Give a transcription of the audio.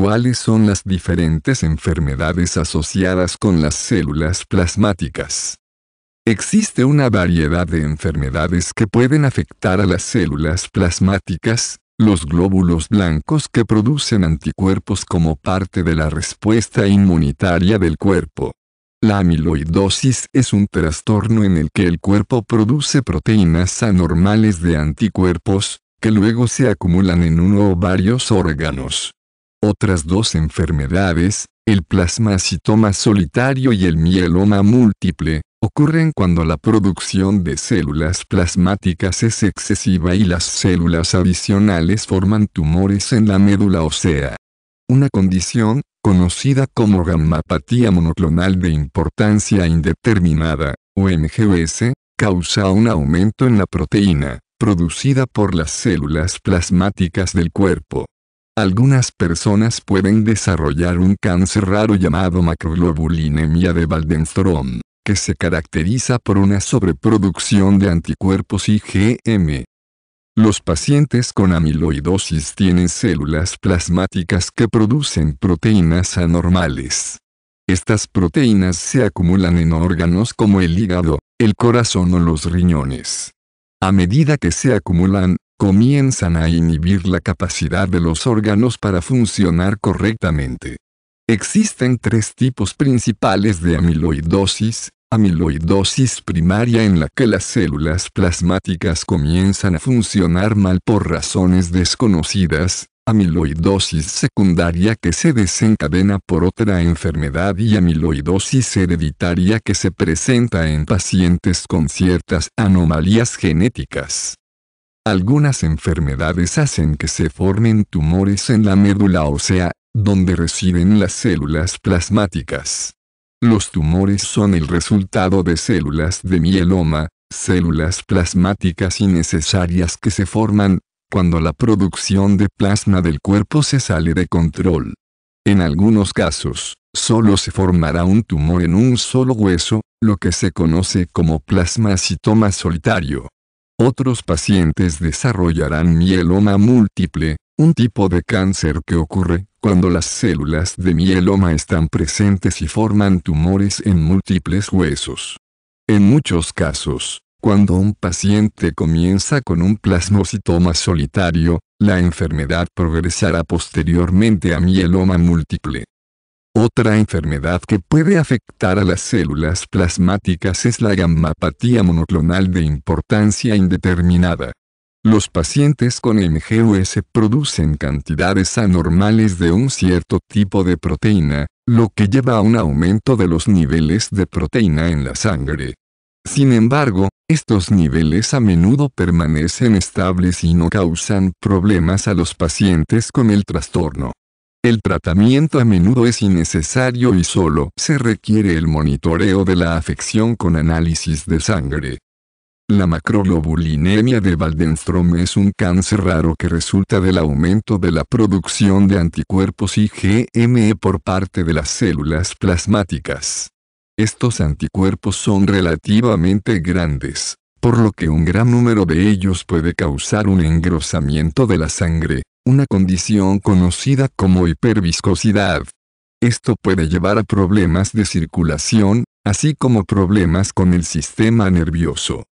cuáles son las diferentes enfermedades asociadas con las células plasmáticas. Existe una variedad de enfermedades que pueden afectar a las células plasmáticas, los glóbulos blancos que producen anticuerpos como parte de la respuesta inmunitaria del cuerpo. La amiloidosis es un trastorno en el que el cuerpo produce proteínas anormales de anticuerpos, que luego se acumulan en uno o varios órganos. Otras dos enfermedades, el plasmacitoma solitario y el mieloma múltiple, ocurren cuando la producción de células plasmáticas es excesiva y las células adicionales forman tumores en la médula ósea. Una condición, conocida como gammapatía monoclonal de importancia indeterminada, o MGS, causa un aumento en la proteína, producida por las células plasmáticas del cuerpo, algunas personas pueden desarrollar un cáncer raro llamado macroglobulinemia de Waldenstrom, que se caracteriza por una sobreproducción de anticuerpos IgM. Los pacientes con amiloidosis tienen células plasmáticas que producen proteínas anormales. Estas proteínas se acumulan en órganos como el hígado, el corazón o los riñones. A medida que se acumulan, comienzan a inhibir la capacidad de los órganos para funcionar correctamente. Existen tres tipos principales de amiloidosis, amiloidosis primaria en la que las células plasmáticas comienzan a funcionar mal por razones desconocidas, amiloidosis secundaria que se desencadena por otra enfermedad y amiloidosis hereditaria que se presenta en pacientes con ciertas anomalías genéticas. Algunas enfermedades hacen que se formen tumores en la médula ósea, donde residen las células plasmáticas. Los tumores son el resultado de células de mieloma, células plasmáticas innecesarias que se forman, cuando la producción de plasma del cuerpo se sale de control. En algunos casos, solo se formará un tumor en un solo hueso, lo que se conoce como plasmacitoma solitario. Otros pacientes desarrollarán mieloma múltiple, un tipo de cáncer que ocurre cuando las células de mieloma están presentes y forman tumores en múltiples huesos. En muchos casos, cuando un paciente comienza con un plasmocitoma solitario, la enfermedad progresará posteriormente a mieloma múltiple. Otra enfermedad que puede afectar a las células plasmáticas es la gammapatía monoclonal de importancia indeterminada. Los pacientes con MGUS producen cantidades anormales de un cierto tipo de proteína, lo que lleva a un aumento de los niveles de proteína en la sangre. Sin embargo, estos niveles a menudo permanecen estables y no causan problemas a los pacientes con el trastorno. El tratamiento a menudo es innecesario y solo se requiere el monitoreo de la afección con análisis de sangre. La macroglobulinemia de Waldenstrom es un cáncer raro que resulta del aumento de la producción de anticuerpos IgM e por parte de las células plasmáticas. Estos anticuerpos son relativamente grandes, por lo que un gran número de ellos puede causar un engrosamiento de la sangre, una condición conocida como hiperviscosidad. Esto puede llevar a problemas de circulación, así como problemas con el sistema nervioso.